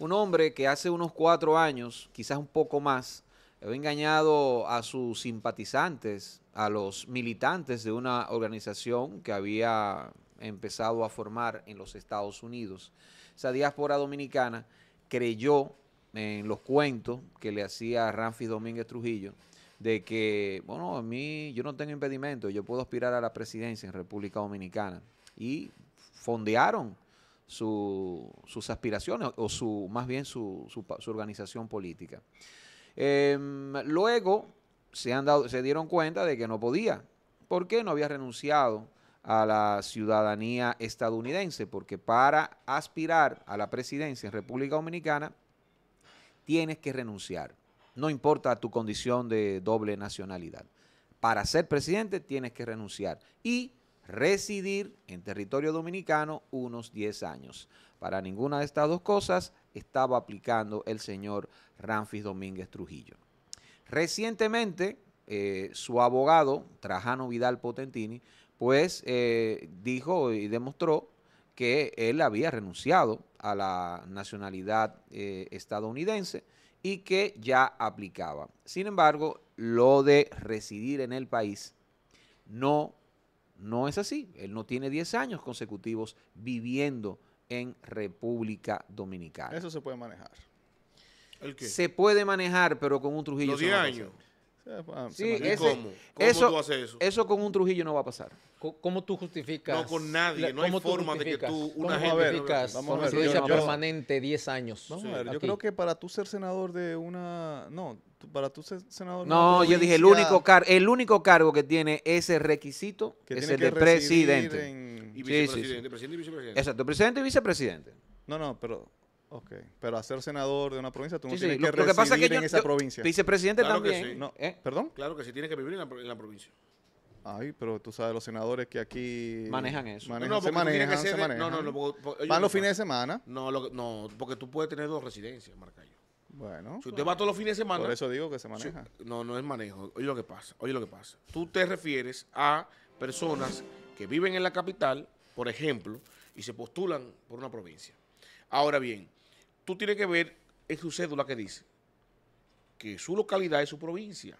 un hombre que hace unos cuatro años, quizás un poco más, había engañado a sus simpatizantes, a los militantes de una organización que había empezado a formar en los Estados Unidos. Esa diáspora dominicana creyó en los cuentos que le hacía Ramfis Domínguez Trujillo de que, bueno, a mí yo no tengo impedimento, yo puedo aspirar a la presidencia en República Dominicana. Y fondearon sus aspiraciones o su, más bien su, organización política. Em, luego se, han dado, se dieron cuenta de que no podía, porque no había renunciado a la ciudadanía estadounidense, porque para aspirar a la presidencia en República Dominicana tienes que renunciar, no importa tu condición de doble nacionalidad. Para ser presidente tienes que renunciar. Y residir en territorio dominicano unos 10 años. Para ninguna de estas dos cosas estaba aplicando el señor Ramfis Domínguez Trujillo. Recientemente, eh, su abogado, Trajano Vidal Potentini, pues eh, dijo y demostró que él había renunciado a la nacionalidad eh, estadounidense y que ya aplicaba. Sin embargo, lo de residir en el país no no es así. Él no tiene 10 años consecutivos viviendo en República Dominicana. Eso se puede manejar. ¿El qué? Se puede manejar, pero con un Trujillo. Los años. Sí, cómo? eso, tú haces eso? Eso con un Trujillo no va a pasar. ¿Cómo tú justificas? No con nadie, no hay forma de que tú una gente justificas vamos a ver, permanente 10 años. Vamos a ver, yo creo que para tú ser senador de una no, para tú ser senador No, yo dije el único el único cargo que tiene ese requisito es el de presidente y vicepresidente, sí, presidente y vicepresidente. Exacto, presidente y vicepresidente. No, no, pero Ok, pero a ser senador de una provincia tú no tienes que residir en esa provincia. Vicepresidente claro Que sí. ¿eh? ¿Perdón? Claro que sí, tienes que vivir en la, provincia. Ay, pero tú sabes, los senadores que aquí... Manejan eso. no, no, se manejan, No, no, Van los fines de semana. No, no, porque tú puedes tener dos residencias, Marcayo. Bueno. Si usted va todos los fines de semana... Por eso digo que se maneja. no, no es manejo. Oye lo que pasa, oye lo que pasa. Tú te refieres a personas que viven en la capital, por ejemplo, y se postulan por una provincia. Ahora bien, tú tienes que ver en su cédula que dice que su localidad es su provincia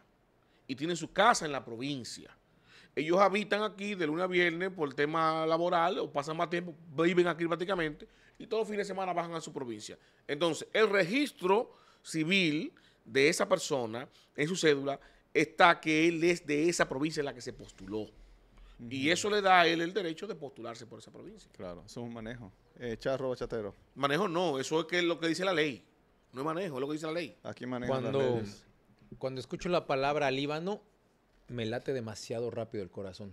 y tiene su casa en la provincia. Ellos habitan aquí de lunes a viernes por el tema laboral o pasan más tiempo, viven aquí prácticamente y todos los fines de semana bajan a su provincia. Entonces, el registro civil de esa persona en su cédula está que él es de esa provincia en la que se postuló. Y eso le da a él el derecho de postularse por esa provincia. Claro, eso es un manejo. Eh, charro bachatero. Manejo no, eso es que lo que dice la ley. No es manejo, es lo que dice la ley. Aquí manejo cuando, escucho la palabra Líbano, me late demasiado rápido el corazón.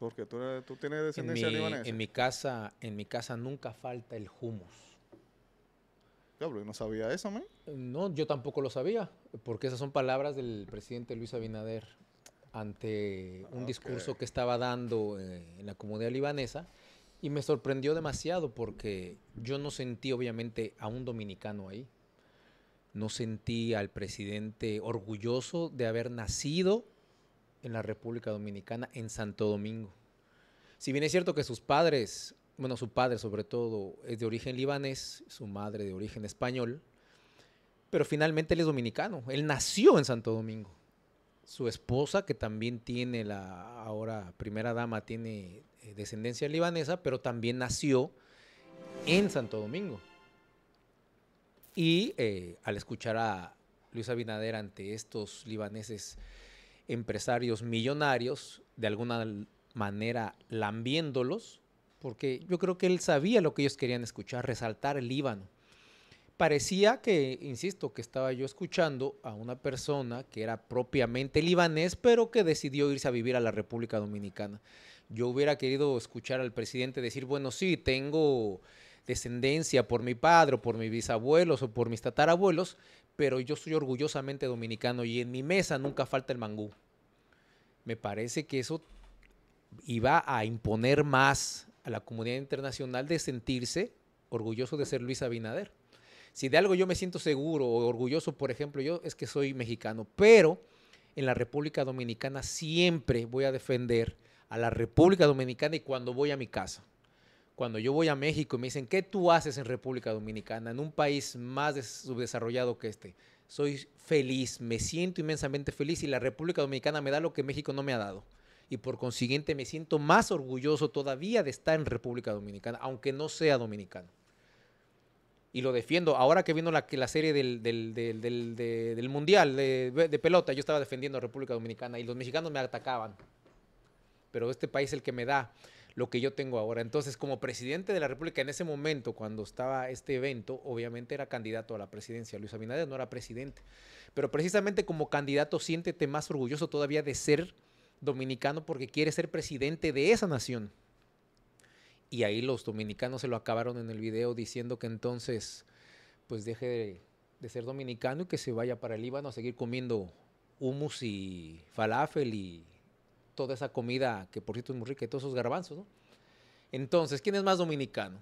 Porque tú, tú tienes descendencia en libanesa. En mi casa, en mi casa nunca falta el humus. Yo no sabía eso, man. No, yo tampoco lo sabía, porque esas son palabras del presidente Luis Abinader ante un ah, discurso que estaba dando eh, en la comunidad libanesa y me sorprendió demasiado porque yo no sentí obviamente a un dominicano ahí. No sentí al presidente orgulloso de haber nacido en la República Dominicana, en Santo Domingo. Si bien es cierto que sus padres, bueno, su padre sobre todo es de origen libanés, su madre de origen español, pero finalmente él es dominicano, él nació en Santo Domingo su esposa, que también tiene la ahora primera dama, tiene eh, descendencia libanesa, pero también nació en Santo Domingo. Y eh, al escuchar a Luis Abinader ante estos libaneses empresarios millonarios, de alguna manera lambiéndolos, porque yo creo que él sabía lo que ellos querían escuchar, resaltar el Líbano parecía que, insisto, que estaba yo escuchando a una persona que era propiamente libanés, pero que decidió irse a vivir a la República Dominicana. Yo hubiera querido escuchar al presidente decir, bueno, sí, tengo descendencia por mi padre, o por mis bisabuelos o por mis tatarabuelos, pero yo soy orgullosamente dominicano y en mi mesa nunca falta el mangú. Me parece que eso iba a imponer más a la comunidad internacional de sentirse orgulloso de ser Luis Abinader. Si de algo yo me siento seguro o orgulloso, por ejemplo, yo es que soy mexicano, pero en la República Dominicana siempre voy a defender a la República Dominicana y cuando voy a mi casa. Cuando yo voy a México y me dicen, ¿qué tú haces en República Dominicana, en un país más subdesarrollado que este? Soy feliz, me siento inmensamente feliz y la República Dominicana me da lo que México no me ha dado y por consiguiente me siento más orgulloso todavía de estar en República Dominicana, aunque no sea dominicano y lo defiendo. Ahora que vino la, la serie del, Mundial de, pelota, yo estaba defendiendo a República Dominicana y los mexicanos me atacaban. Pero este país es el que me da lo que yo tengo ahora. Entonces, como presidente de la República en ese momento, cuando estaba este evento, obviamente era candidato a la presidencia. Luis Abinader no era presidente. Pero precisamente como candidato, siéntete más orgulloso todavía de ser dominicano porque quieres ser presidente de esa nación. Y ahí los dominicanos se lo acabaron en el video diciendo que entonces pues deje de, ser dominicano y que se vaya para el Líbano a seguir comiendo hummus y falafel y toda esa comida que por cierto es muy rica y todos esos garbanzos, ¿no? Entonces, ¿quién es más dominicano?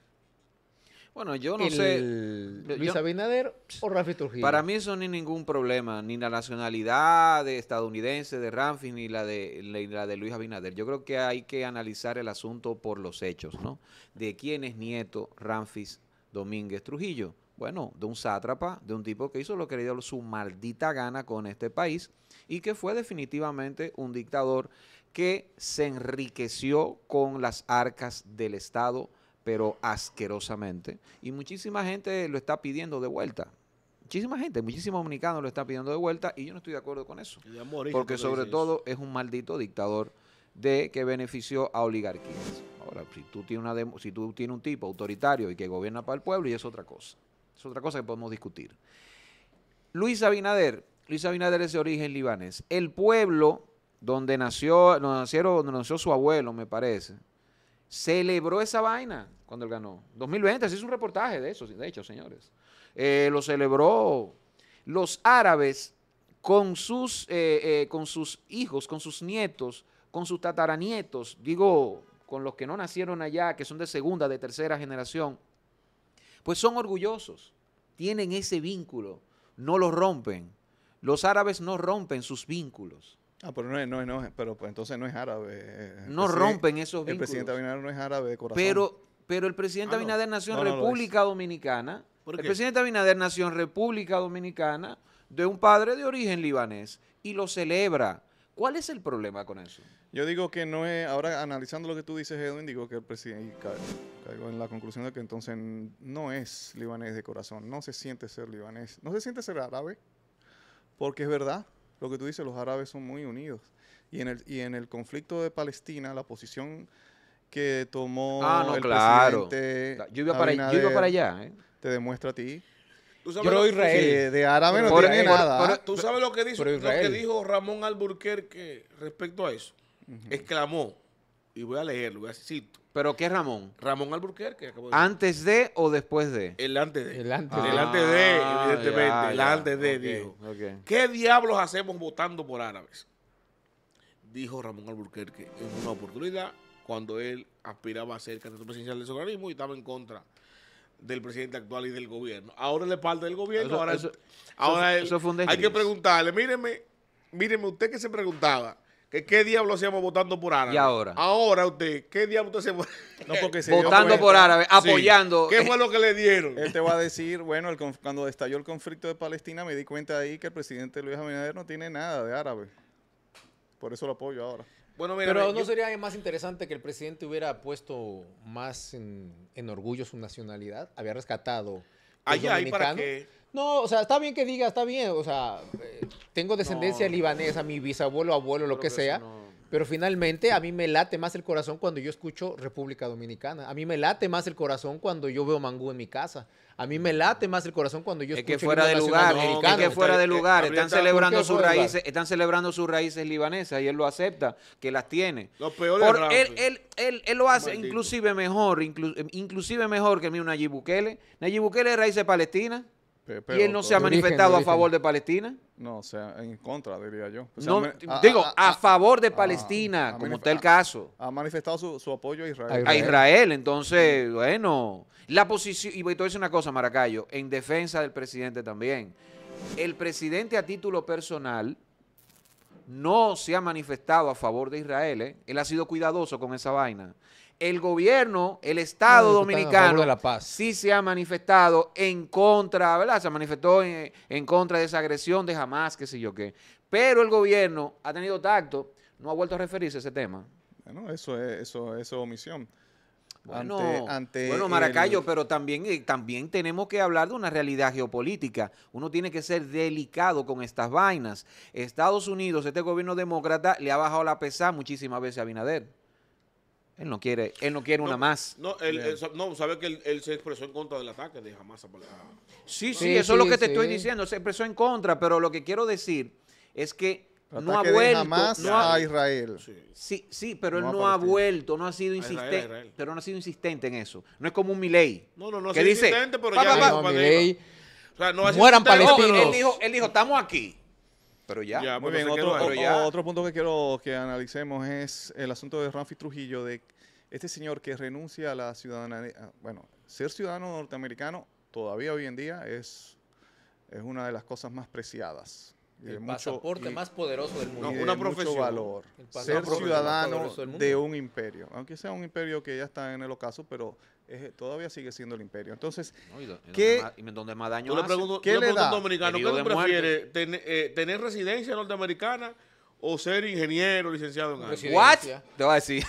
Bueno, yo no sé. Luis Abinader o Rafis Trujillo. Para mí eso ni ningún problema, ni la nacionalidad de estadounidense de Ramfis ni la de, la de Luis Abinader. Yo creo que hay que analizar el asunto por los hechos, ¿no? De quién es nieto Ramfis Domínguez Trujillo. Bueno, de un sátrapa, de un tipo que hizo lo que le dio su maldita gana con este país y que fue definitivamente un dictador que se enriqueció con las arcas del Estado pero asquerosamente. Y muchísima gente lo está pidiendo de vuelta. Muchísima gente, muchísimos dominicanos lo están pidiendo de vuelta y yo no estoy de acuerdo con eso. Porque sobre todo es un maldito dictador de que benefició a oligarquías. Ahora, si tú tienes, una demo, si tú tienes un tipo autoritario y que gobierna para el pueblo, y es otra cosa. Es otra cosa que podemos discutir. Luis Abinader, Luis Abinader es de origen libanés. El pueblo donde nació, donde nació su abuelo, me parece, celebró esa vaina cuando él ganó. 2020, así es un reportaje de eso, de hecho, señores. Eh, lo celebró. Los árabes con sus, eh, eh, con sus hijos, con sus nietos, con sus tataranietos, digo, con los que no nacieron allá, que son de segunda, de tercera generación, pues son orgullosos, tienen ese vínculo, no lo rompen. Los árabes no rompen sus vínculos. Ah, pero no es, no es, pero pues, entonces no es árabe. Eh, eh, no rompen esos vínculos. El presidente Abinader no es árabe de corazón. Pero, pero el presidente ah, Abinader nació en República Dominicana. El presidente Abinader nació en República Dominicana de un padre de origen libanés y lo celebra. ¿Cuál es el problema con eso? Yo digo que no es, ahora analizando lo que tú dices, Edwin, digo que el presidente, caigo, caigo en la conclusión de que entonces no es libanés de corazón, no se siente ser libanés, no se siente ser árabe, porque es verdad, lo que tú dices, los árabes son muy unidos. Y en el, y en el conflicto de Palestina, la posición que tomó ah, el claro. presidente yo iba, para, allá. ¿eh? Te demuestra a ti. ¿Tú yo Israel. de árabe no tiene nada. ¿ah? ¿Tú sabes lo que, dijo, lo que dijo Ramón Alburquerque respecto a eso? Exclamó, y voy a leerlo, voy a decir. ¿Pero qué Ramón? Ramón Alburquerque. ¿Antes de o después de? El antes de. El antes de. evidentemente. el antes de, ah, dijo. ¿Qué diablos hacemos votando por árabes? Dijo Ramón Alburquerque en una oportunidad cuando él aspiraba a ser candidato presidencial de su y estaba en contra del presidente actual y del gobierno. Ahora le falta del gobierno, ahora, eso, hay que preguntarle, míreme, míreme usted que se preguntaba qué diablo hacíamos votando por árabe. Y ahora. Ahora usted, ¿qué diablo usted no, porque Votando por árabe, apoyando. ¿Qué fue lo que le dieron? Él te va a decir, bueno, cuando estalló el conflicto de Palestina me di cuenta ahí que el presidente Luis Abinader no tiene nada de árabe. Por eso lo apoyo ahora. Pero ¿no sería más interesante que el presidente hubiera puesto más en, orgullo su nacionalidad? Había rescatado. Allá hay para no, o sea, está bien que diga, está bien, o sea, eh, tengo descendencia libanesa, mi bisabuelo, abuelo, lo que sea. Pero finalmente a mí me late más el corazón cuando yo escucho República Dominicana. A mí me late más el corazón cuando yo veo mangú en mi casa. A mí me late más el corazón cuando yo escucho que fuera de lugar, es que fuera de lugar, están celebrando sus raíces, están celebrando sus raíces libanesas y él lo acepta, que las tiene. Lo peor él, él, él, lo hace inclusive mejor, inclusive mejor que mí un Nayib Bukele. Nayib Bukele de raíces palestinas. ¿Y él no se ha manifestado a favor de Palestina? No, o sea, en contra, diría yo. digo, a, favor de Palestina, como está el caso. Ha manifestado su, apoyo a Israel. A Israel, entonces, bueno. La posición, y voy a decir una cosa, Maracayo, en defensa del presidente también. El presidente a título personal no se ha manifestado a favor de Israel. ¿eh? Él ha sido cuidadoso con esa vaina. El gobierno, el Estado dominicano, sí se ha manifestado en contra, ¿verdad? Se manifestó en, en contra de esa agresión de jamás, qué sé yo qué. Pero el gobierno ha tenido tacto, no ha vuelto a referirse a ese tema. eso es, eso es omisión. Bueno, ah, bueno Maracayo, pero también, eh, también tenemos que hablar de una realidad geopolítica. Uno tiene que ser delicado con estas vainas. Estados Unidos, este gobierno demócrata, le ha bajado la pesa muchísimas veces a Binader. Él no quiere, él no quiere una más. No, él, sabe que él, se expresó en contra del ataque de Hamas. Sí, sí, eso es lo que te estoy diciendo. Se expresó en contra, pero lo que quiero decir es que pero no ha vuelto. a Israel. Sí, sí, pero él no ha vuelto, no ha sido insistente. Pero no ha sido insistente en eso. No es como un Milei. No, no, no que dice, insistente, pero ya mueran palestinos. Él dijo, estamos aquí. Pero ya. Muy bien, otro, punto que quiero que analicemos es el asunto de Ramfi Trujillo, de este señor que renuncia a la ciudadanía. Ah, bueno, ser ciudadano norteamericano todavía hoy en día es, es una de las cosas más preciadas el eh, pasaporte más poderoso del mundo. una Mucho valor. Ser ciudadano de un imperio. Aunque sea un imperio que ya está en el ocaso, pero todavía sigue siendo el imperio. Entonces, ¿qué, más, daño le da? dominicano, ¿qué prefiere? Eh, ¿Tener residencia norteamericana? o ser ingeniero licenciado en algo. What? Te voy a decir.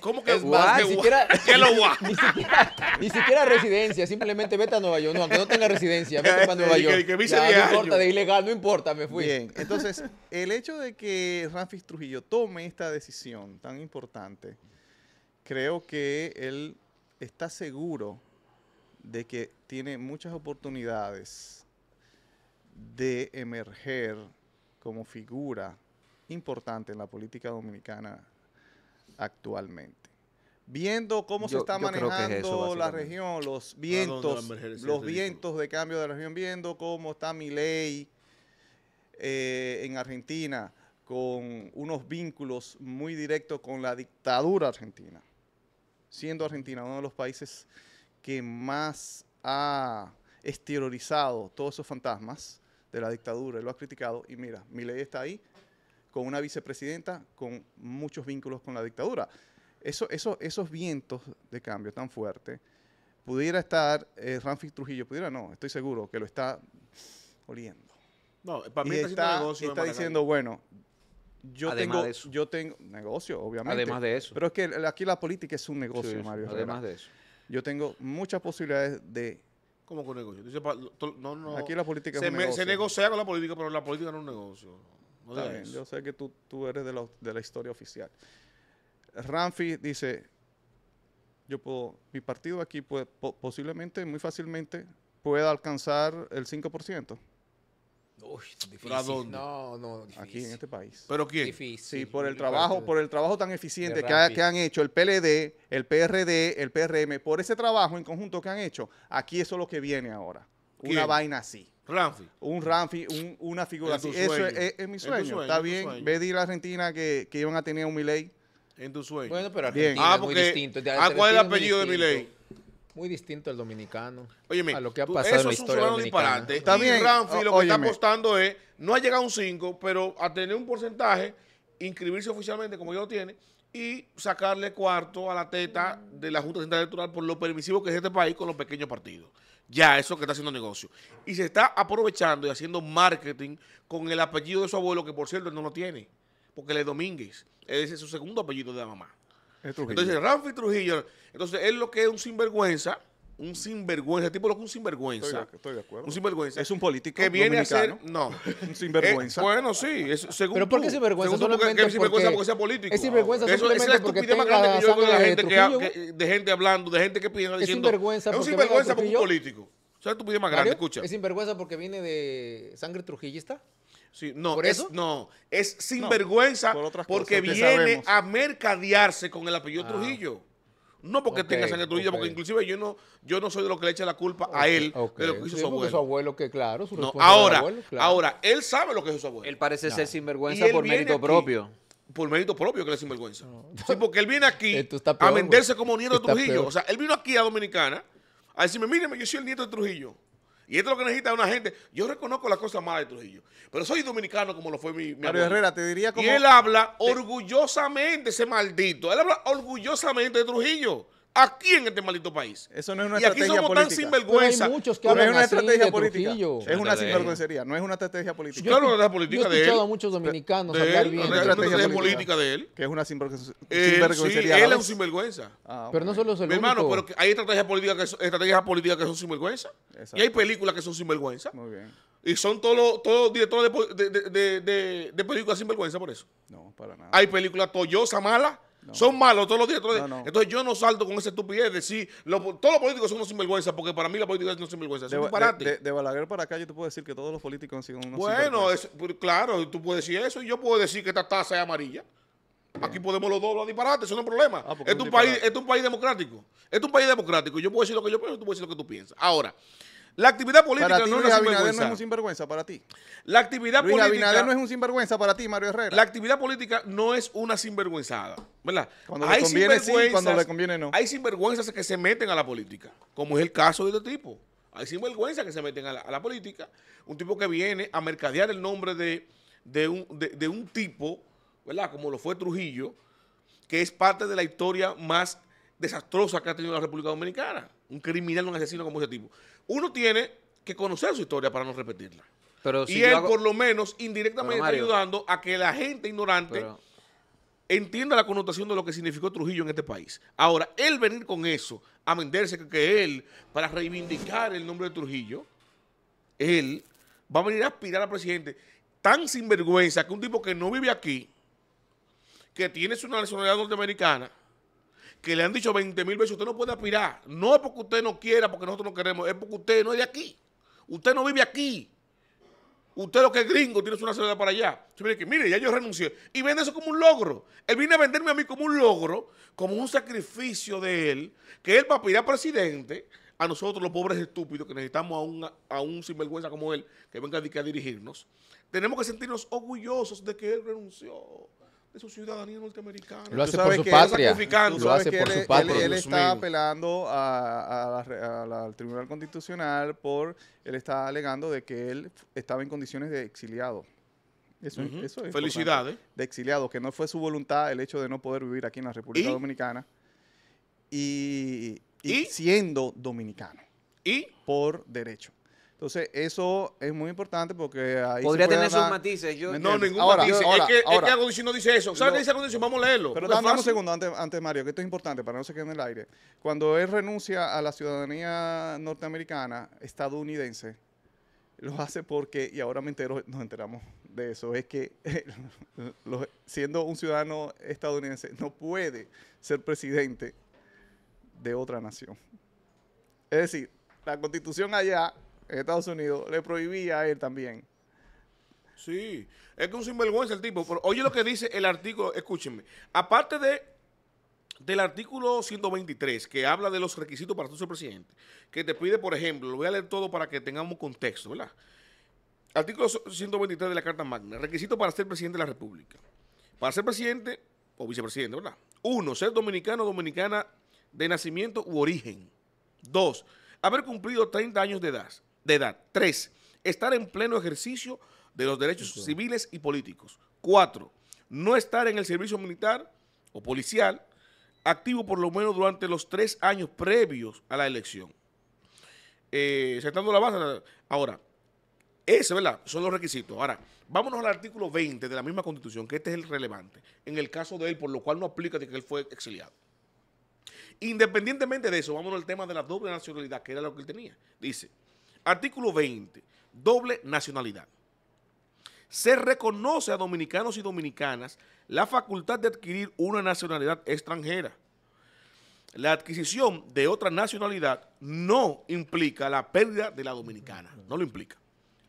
¿Cómo, que es más, ni, siquiera, ni, siquiera, ni siquiera residencia, simplemente vete a Nueva York. No, aunque no tenga residencia, vete para Nueva York. Que, que no importa, de ilegal, no importa, me fui. Bien, entonces, el hecho de que Ramfis Trujillo tome esta decisión tan importante, creo que él está seguro de que tiene muchas oportunidades de emerger como figura importante en la política dominicana actualmente. Viendo cómo se está manejando la región, los vientos, los vientos de cambio de la región, viendo cómo está mi ley eh, en Argentina con unos vínculos muy directos con la dictadura argentina, siendo Argentina uno de los países que más ha exteriorizado todos esos fantasmas de la dictadura, y lo ha criticado y mira, mi ley está ahí con una vicepresidenta con muchos vínculos con la dictadura. Eso, eso, esos vientos de cambio tan fuerte pudiera estar eh, Ramfis Trujillo, pudiera no, estoy seguro que lo está oliendo. No, para mí está, está diciendo, bueno, yo tengo, yo tengo negocio, obviamente. Además de eso. Pero es que aquí la política es un negocio, Mario. Además de eso. Yo tengo muchas posibilidades de ¿Cómo con negocio? Aquí la política se, es un negocio. Se negocia con la política, pero la política no es un negocio yo sé que tú, eres de la, de la historia oficial. Ramfi dice, yo puedo, mi partido aquí puede, posiblemente, muy fácilmente, pueda alcanzar el 5%. Uy, difícil. dónde? Aquí en este país. ¿Pero quién? Sí, por el trabajo, por el trabajo tan eficiente que, que, han hecho el PLD, el PRD, el PRM, por ese trabajo en conjunto que han hecho, aquí eso es lo que viene ahora. Una vaina así. Ramfi. Un Ramfi, un, una figura Eso es, mi sueño. Está bien. Sueño. Ve a Argentina que, iban a tener un Miley En tu sueño. Bueno, pero Argentina es ah, muy distinto. Ah, ¿cuál es el apellido de Miley. Muy distinto al dominicano. Óyeme, a lo que ha pasado eso es un disparate. Está bien. Ramfi lo que está apostando es, no ha llegado a un 5, pero a tener un porcentaje, inscribirse oficialmente como ya lo tiene, y sacarle cuarto a la teta de la Junta Central Electoral por lo permisivo que es este país con los pequeños partidos ya eso que está haciendo negocio. Y se está aprovechando y haciendo marketing con el apellido de su abuelo, que por cierto no lo tiene, porque le Domínguez. Ese es su segundo apellido de la mamá. Entonces, Ramfi Trujillo. Entonces, él lo que es un sinvergüenza un sinvergüenza. tipo tipo que un sinvergüenza. Estoy de, acuerdo. Un sinvergüenza. Es un político que viene a ser. No. un sinvergüenza. Eh, bueno, sí. según Pero ¿por qué sinvergüenza? Según tú, es sinvergüenza porque, sea político. Es sinvergüenza. Ah, eso, es la estupidez más grande que yo de, la gente, que, de gente hablando, de gente que pide diciendo. Es sinvergüenza. Es un sinvergüenza porque un político. O sea, estupidez más grande. Escucha. Es sinvergüenza porque viene de sangre trujillista. Sí, no, ¿Por es, eso? no, es sinvergüenza porque viene a mercadearse con el apellido ah. Trujillo. No porque tenga sangre tuya, porque inclusive yo no, yo no soy de los que le echa la culpa a él de lo que hizo su abuelo. Su abuelo que claro, ahora, ahora, él sabe lo que hizo su abuelo. Él parece ser sinvergüenza por mérito propio. Por mérito propio que le es sinvergüenza. porque él viene aquí a venderse como nieto de Trujillo. O sea, él vino aquí a Dominicana a decirme, míreme, yo soy el nieto de Trujillo. Y esto es lo que necesita una gente. Yo reconozco las cosas malas de Trujillo, pero soy dominicano como lo fue mi, mi Mario Herrera, te diría como... Y él habla orgullosamente, ese maldito. Él habla orgullosamente de Trujillo aquí en este maldito país. Eso no es una estrategia política. Y aquí somos tan sinvergüenza. es una estrategia política. Es una sinvergüencería, no es una estrategia política. Yo, claro, una estrategia política he escuchado a muchos dominicanos hablar Una estrategia, política, de él. Que es una eh, sinvergüencería. él es un sinvergüenza. Ah, pero no solo es el hermano, pero hay estrategias políticas que son, que son sinvergüenza. Y hay películas que son sinvergüenza. Muy bien. Y son todos directores de, películas sinvergüenza por eso. No, para nada. Hay películas toyosa, malas son malos todos los días. Entonces yo no salto con esa estupidez de decir, todos los políticos son unos sinvergüenzas porque para mí la política es una sinvergüenza. Es de, un de, de, Balaguer para acá yo te puedo decir que todos los políticos han sido unos Bueno, claro, tú puedes decir eso y yo puedo decir que esta taza es amarilla. Aquí podemos los dos disparates, eso no es problema. Ah, es un, país, es un país democrático. es un país democrático. Yo puedo decir lo que yo pienso, tú puedes decir lo que tú piensas. Ahora, la actividad política no, es una sinvergüenza para ti. La actividad política. no es un sinvergüenza para ti, Mario Herrera. La actividad política no es una sinvergüenzada, ¿verdad? Cuando le conviene sí, cuando le conviene no. Hay sinvergüenzas que se meten a la política, como es el caso de este tipo. Hay sinvergüenzas que se meten a la, política. Un tipo que viene a mercadear el nombre de, un, de un tipo, ¿verdad? Como lo fue Trujillo, que es parte de la historia más desastrosa que ha tenido la República Dominicana. Un criminal, un asesino como ese tipo. Uno tiene que conocer su historia para no repetirla. y él, por lo menos, indirectamente está ayudando a que la gente ignorante entienda la connotación de lo que significó Trujillo en este país. Ahora, él venir con eso, a venderse que, que él, para reivindicar el nombre de Trujillo, él va a venir a aspirar al presidente tan sinvergüenza que un tipo que no vive aquí, que tiene su nacionalidad norteamericana, que le han dicho 20 mil veces, usted no puede aspirar. No es porque usted no quiera, porque nosotros no queremos, es porque usted no es de aquí. Usted no vive aquí. Usted lo que es gringo, tiene su nacionalidad para allá. mire, ya yo renuncié. Y vende eso como un logro. Él viene a venderme a mí como un logro, como un sacrificio de él, que él va a aspirar presidente a nosotros los pobres estúpidos que necesitamos a un, a un sinvergüenza como él que venga a dirigirnos, tenemos que sentirnos orgullosos de que él renunció. Es su ciudadanía norteamericana. Lo hace por su patria. Lo hace por su patria. Él, está apelando al Tribunal Constitucional por, él está alegando de que él estaba en condiciones de exiliado. Eso, Felicidades. De exiliado, que no fue su voluntad el hecho de no poder vivir aquí en la República Dominicana. y siendo dominicano. Y por derecho. Entonces, eso es muy importante porque ahí Podría tener sus matices. Yo, no, ningún ahora, Ahora, es que, ahora, es no dice eso. ¿Sabes qué dice condición? Vamos a leerlo. Pero dame un segundo, antes, Mario, que esto es importante para no se quede en el aire. Cuando él renuncia a la ciudadanía norteamericana, estadounidense, lo hace porque, y ahora me entero, nos enteramos de eso, es que siendo un ciudadano estadounidense no puede ser presidente de otra nación. Es decir, la constitución allá Estados Unidos le prohibía a él también. Sí, es que un sinvergüenza el tipo. oye lo que dice el artículo, escúchenme. Aparte de del artículo 123, que habla de los requisitos para ser presidente, que te pide, por ejemplo, lo voy a leer todo para que tengamos contexto, ¿verdad? Artículo 123 de la Carta Magna, requisitos para ser presidente de la República. Para ser presidente o vicepresidente, ¿verdad? Uno, ser dominicano o dominicana de nacimiento u origen. Dos, haber cumplido 30 años de edad de edad. Tres, estar en pleno ejercicio de los derechos civiles y políticos. Cuatro, no estar en el servicio militar o policial activo por lo menos durante los tres años previos a la elección. Eh, sentando la base, ahora, ese, ¿verdad? Son los requisitos. Ahora, vámonos al artículo 20 de la misma Constitución, que este es el relevante, en el caso de él, por lo cual no aplica de que él fue exiliado. Independientemente de eso, vámonos al tema de la doble nacionalidad, que era lo que él tenía. Dice, Artículo 20. Doble nacionalidad. Se reconoce a dominicanos y dominicanas la facultad de adquirir una nacionalidad extranjera. La adquisición de otra nacionalidad no implica la pérdida de la dominicana, no lo implica.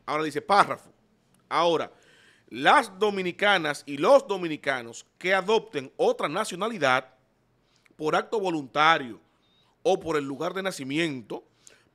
Ahora dice párrafo. Ahora, las dominicanas y los dominicanos que adopten otra nacionalidad por acto voluntario o por el lugar de nacimiento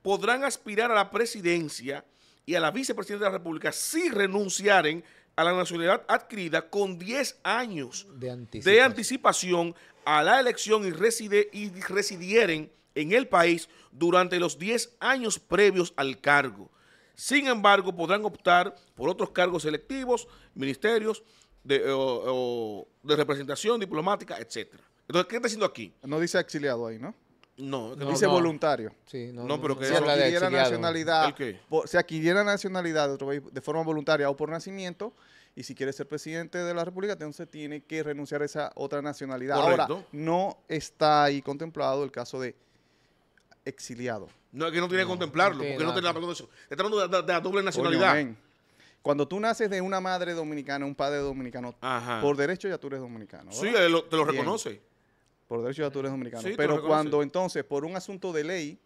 podrán aspirar a la presidencia y a la vicepresidenta de la República si renunciaren a la nacionalidad adquirida con 10 años de anticipación, a la elección y, residieren en el país durante los 10 años previos al cargo. Sin embargo, podrán optar por otros cargos electivos, ministerios de, de representación diplomática, etc. Entonces, ¿qué está diciendo aquí? No dice exiliado ahí, ¿no? No, dice voluntario. Sí, no, pero que sea adquiriera nacionalidad. Por, nacionalidad de forma voluntaria o por nacimiento. Y si quiere ser presidente de la República, entonces tiene que renunciar a esa otra nacionalidad. Ahora, no está ahí contemplado el caso de exiliado. No, es que no tiene que contemplarlo, porque no tiene la hablando de, de, la doble nacionalidad. cuando tú naces de una madre dominicana, un padre dominicano, por derecho ya tú eres dominicano. Sí, te lo reconoce por derechos autores dominicanos. Pero cuando entonces, por un asunto de ley,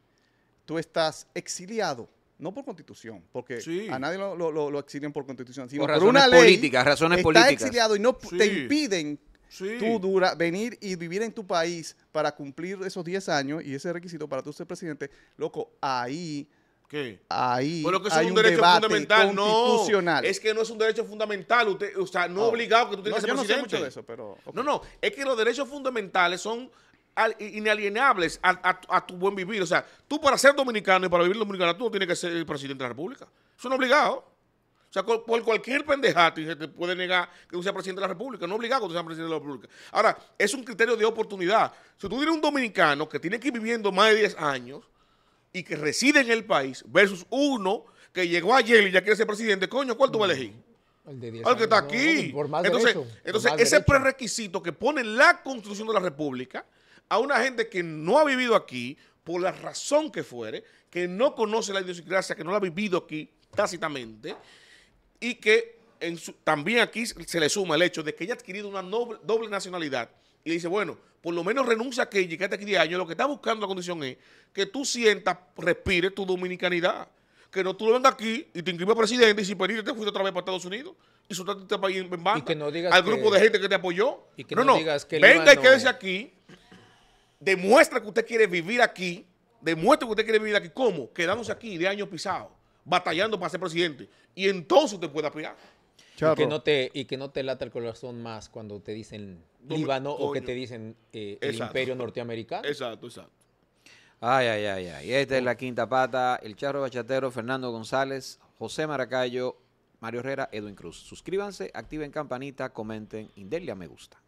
tú estás exiliado, no por constitución, porque a nadie lo, exilian por constitución, sino por, por una ley. Políticas, razones está exiliado y no te impiden tú dura, venir y vivir en tu país para cumplir esos 10 años y ese requisito para tú ser presidente. Loco, ahí ¿Qué? Ahí hay un, derecho fundamental, constitucional. es que no es un derecho fundamental. Usted, o sea, no obligado que tú tengas no, que ser presidente. No, no, es que los derechos fundamentales son inalienables a, tu buen vivir. O sea, tú para ser dominicano y para vivir dominicano, tú no tienes que ser el presidente de la República. Son obligado. O sea, por cualquier pendejato se te puede negar que tú seas presidente de la República. No obligado que tú seas presidente de la República. Ahora, es un criterio de oportunidad. Si tú tienes un dominicano que tiene que ir viviendo más de 10 años, y que reside en el país versus uno que llegó ayer y ya quiere ser presidente, coño, ¿cuál tú vas a elegir? El de 10 Al que está aquí. entonces, entonces ese prerequisito que pone la construcción de la República a una gente que no ha vivido aquí, por la razón que fuere, que no conoce la idiosincrasia, que no la ha vivido aquí tácitamente, y que también aquí se le suma el hecho de que haya adquirido una doble nacionalidad y dice, bueno, por lo menos renuncia a que llegaste aquí 10 años, lo que está buscando la condición es que tú sientas, respires tu dominicanidad. Que no tú lo vengas aquí y te inscribes presidente y si perdiste te fuiste otra vez para Estados Unidos y soltaste este en banda. al grupo de gente que te apoyó. Y que no, no, Digas que Venga y quédese aquí. Demuestra que usted quiere vivir aquí. Demuestra que usted quiere vivir aquí. ¿Cómo? Quedándose aquí de años pisados, batallando para ser presidente. Y entonces usted puede aspirar. Y que, no te, y que no te lata el corazón más cuando te dicen Líbano o que te dicen eh, el Imperio Norteamericano. Exacto, exacto. Ay, ay, ay, ay. Esta es la quinta pata. El Charro Bachatero, Fernando González, José Maracayo, Mario Herrera, Edwin Cruz. Suscríbanse, activen campanita, comenten, indelia me gusta.